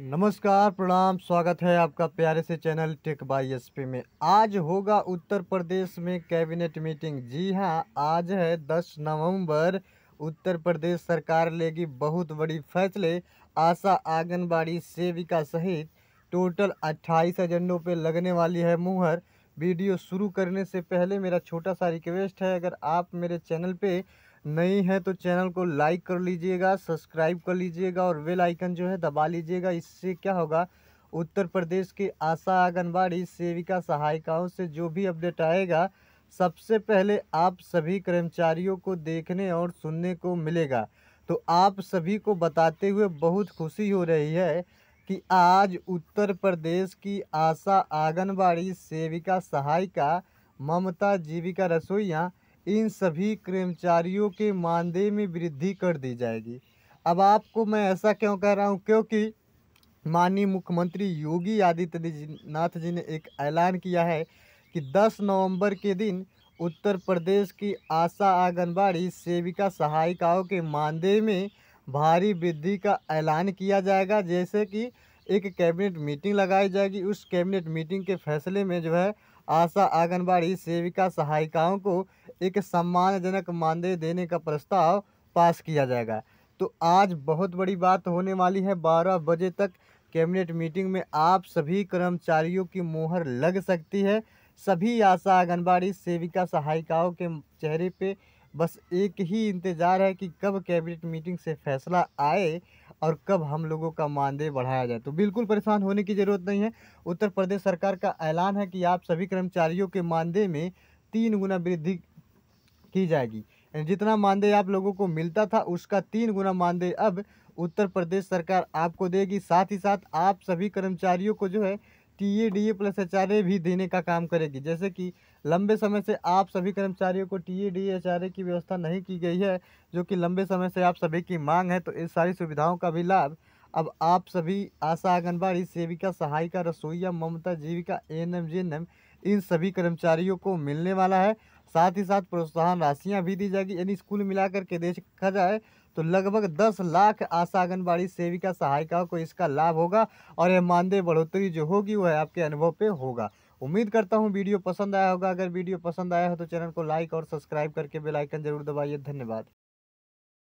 नमस्कार प्रणाम स्वागत है आपका प्यारे से channel tech by S P में आज होगा उत्तर प्रदेश में कैबिनेट मीटिंग जी हाँ आज है 10 नवंबर उत्तर प्रदेश सरकार लेगी बहुत बड़ी फैसले आशा आंगनबाड़ी सेविका सहित टोटल 28 एजेंडों पे लगने वाली है मुहर वीडियो शुरू करने से पहले मेरा छोटा सा रिक्वेस्ट है अगर आप मेरे चैनल पर नई है तो चैनल को लाइक कर लीजिएगा सब्सक्राइब कर लीजिएगा और बेल आइकन जो है दबा लीजिएगा इससे क्या होगा उत्तर प्रदेश की आशा आंगनबाड़ी सेविका सहायिकाओं से जो भी अपडेट आएगा सबसे पहले आप सभी कर्मचारियों को देखने और सुनने को मिलेगा तो आप सभी को बताते हुए बहुत खुशी हो रही है कि आज उत्तर प्रदेश की आशा आंगनबाड़ी सेविका सहायिका ममता जीविका रसोइयाँ इन सभी कर्मचारियों के मानदेय में वृद्धि कर दी जाएगी अब आपको मैं ऐसा क्यों कह रहा हूँ क्योंकि माननीय मुख्यमंत्री योगी आदित्यनाथ जी ने एक ऐलान किया है कि 10 नवंबर के दिन उत्तर प्रदेश की आशा आंगनबाड़ी सेविका सहायिकाओं के मानदेय में भारी वृद्धि का ऐलान किया जाएगा जैसे कि एक कैबिनेट मीटिंग लगाई जाएगी उस कैबिनेट मीटिंग के फैसले में जो है आशा आंगनबाड़ी सेविका सहायिकाओं को एक सम्मानजनक मानदेय देने का प्रस्ताव पास किया जाएगा तो आज बहुत बड़ी बात होने वाली है बारह बजे तक कैबिनेट मीटिंग में आप सभी कर्मचारियों की मोहर लग सकती है सभी आशा आंगनबाड़ी सेविका सहायिकाओं के चेहरे पे बस एक ही इंतज़ार है कि कब कैबिनेट मीटिंग से फैसला आए और कब हम लोगों का मानदेय बढ़ाया जाए तो बिल्कुल परेशान होने की ज़रूरत नहीं है उत्तर प्रदेश सरकार का ऐलान है कि आप सभी कर्मचारियों के मानदेय में तीन गुना वृद्धि की जाएगी जितना मानदेय आप लोगों को मिलता था उसका तीन गुना मानदेय अब उत्तर प्रदेश सरकार आपको देगी साथ ही साथ आप सभी कर्मचारियों को जो है T A D A plus H R A भी देने का काम करेगी जैसे कि लंबे समय से आप सभी कर्मचारियों को T A D H R A की व्यवस्था नहीं की गई है जो कि लंबे समय से आप सभी की मांग है तो इस सारी सुविधाओं का भी लाभ अब आप सभी आशा आंगनबाड़ी सेविका सहायिका रसोईया Mamta Jeevika N M G N M इन सभी कर्मचारियों को मिलने वाला है साथ ही साथ प्रोत्साहन राशियां भी दी जाएगी यानी स्कूल मिला करके देखा जाए तो लगभग 10 लाख आशा आंगनबाड़ी सेविका सहायिकाओं को इसका लाभ होगा और यह मानदेय बढ़ोतरी जो होगी वह आपके अनुभव पे होगा उम्मीद करता हूँ वीडियो पसंद आया होगा अगर वीडियो पसंद आया हो तो चैनल को लाइक और सब्सक्राइब करके बेलाइकन जरूर दबाइए धन्यवाद